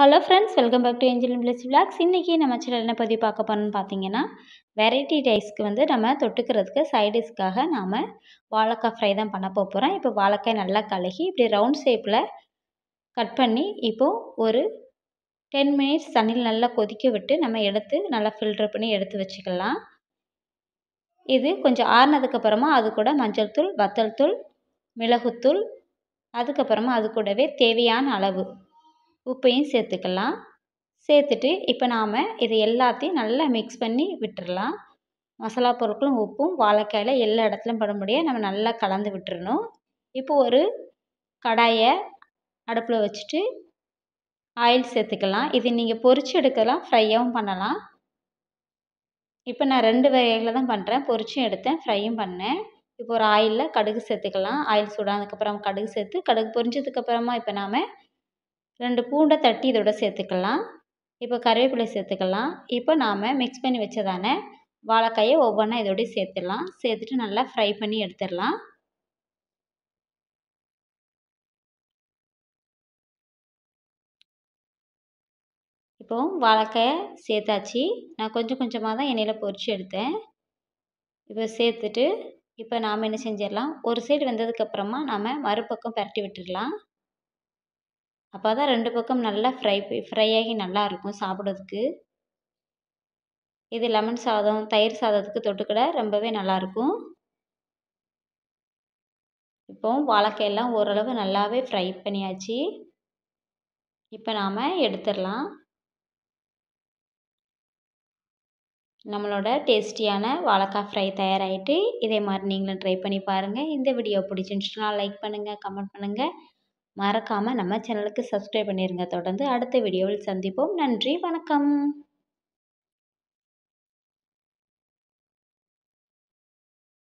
hello friends welcome back to Angeline plus vlogs இன்றைக்கி நம்ம சில என்ன பதிவு பார்க்க போகிறோன்னு பார்த்தீங்கன்னா வெரைட்டி ரைஸ்க்கு வந்து நம்ம தொட்டுக்கிறதுக்கு சைடிஷ்க்காக நாம் வாழைக்காய் ஃப்ரை தான் பண்ண போகிறோம் இப்போ வாழைக்காய் நல்லா கழுகி இப்படி ரவுண்ட் ஷேப்பில் கட் பண்ணி இப்போது ஒரு டென் மினிட்ஸ் தண்ணியில் நல்லா கொதிக்க விட்டு நம்ம எடுத்து நல்லா ஃபில்டர் பண்ணி எடுத்து வச்சுக்கலாம் இது கொஞ்சம் ஆறுனதுக்கப்புறமா அது கூட மஞ்சள் தூள் வத்தல் தூள் மிளகுத்தூள் அதுக்கப்புறமா அது கூடவே தேவையான அளவு உப்பையும் சேர்த்துக்கலாம் சேர்த்துட்டு இப்போ நாம் இது எல்லாத்தையும் நல்லா மிக்ஸ் பண்ணி விட்டுடலாம் மசாலா பொருட்களும் உப்பும் வாழைக்காயில் எல்லா இடத்துலையும் படும்படியாக நம்ம நல்லா கலந்து விட்டுறணும் இப்போ ஒரு கடாயை அடுப்பில் வச்சுட்டு ஆயில் சேர்த்துக்கலாம் இது நீங்கள் பொறிச்சு எடுக்கலாம் ஃப்ரையாகவும் பண்ணலாம் இப்போ நான் ரெண்டு வகையில் தான் பண்ணுறேன் பொரிச்சும் எடுத்தேன் ஃப்ரையும் பண்ணேன் இப்போ ஒரு ஆயிலில் கடுகு சேர்த்துக்கலாம் ஆயில் சூடானதுக்கப்புறம் கடுகு சேர்த்து கடுகு பொரிஞ்சதுக்கப்புறமா இப்போ நாம் ரெண்டு பூண்டை தட்டி இதோட சேர்த்துக்கலாம் இப்போ கருவேப்பிலை சேர்த்துக்கலாம் இப்போ நாம் மிக்ஸ் பண்ணி வச்சதான வாழைக்காயை ஒவ்வொன்றா இதோடய சேர்த்துடலாம் சேர்த்துட்டு நல்லா ஃப்ரை பண்ணி எடுத்துடலாம் இப்போ வாழைக்காயை சேர்த்தாச்சு நான் கொஞ்சம் கொஞ்சமாக தான் எண்ணெயில் பொரித்து எடுத்தேன் இப்போ சேர்த்துட்டு இப்போ நாம் என்ன செஞ்சிடலாம் ஒரு சைடு வெந்ததுக்கப்புறமா நாம் மறுபக்கம் பரட்டி விட்டுடலாம் அப்போ தான் ரெண்டு பக்கம் நல்லா ஃப்ரை ஃப்ரை ஆகி நல்லாயிருக்கும் சாப்பிட்றதுக்கு இது லெமன் சாதம் தயிர் சாதத்துக்கு தொட்டுக்கிட ரொம்பவே நல்லாயிருக்கும் இப்போது வாழைக்காயெல்லாம் ஓரளவு நல்லாவே ஃப்ரை பண்ணியாச்சு இப்போ நாம் எடுத்துடலாம் நம்மளோட டேஸ்டியான வாழைக்காய் ஃப்ரை தயாராகிட்டு இதே மாதிரி நீங்களும் ட்ரை பண்ணி பாருங்கள் இந்த வீடியோ பிடிச்சிருந்துச்சுன்னா லைக் பண்ணுங்கள் கமெண்ட் பண்ணுங்கள் மறக்காமல் நம்ம சேனலுக்கு சப்ஸ்க்ரைப் பண்ணிடுங்க தொடர்ந்து அடுத்த வீடியோவில் சந்திப்போம் நன்றி வணக்கம்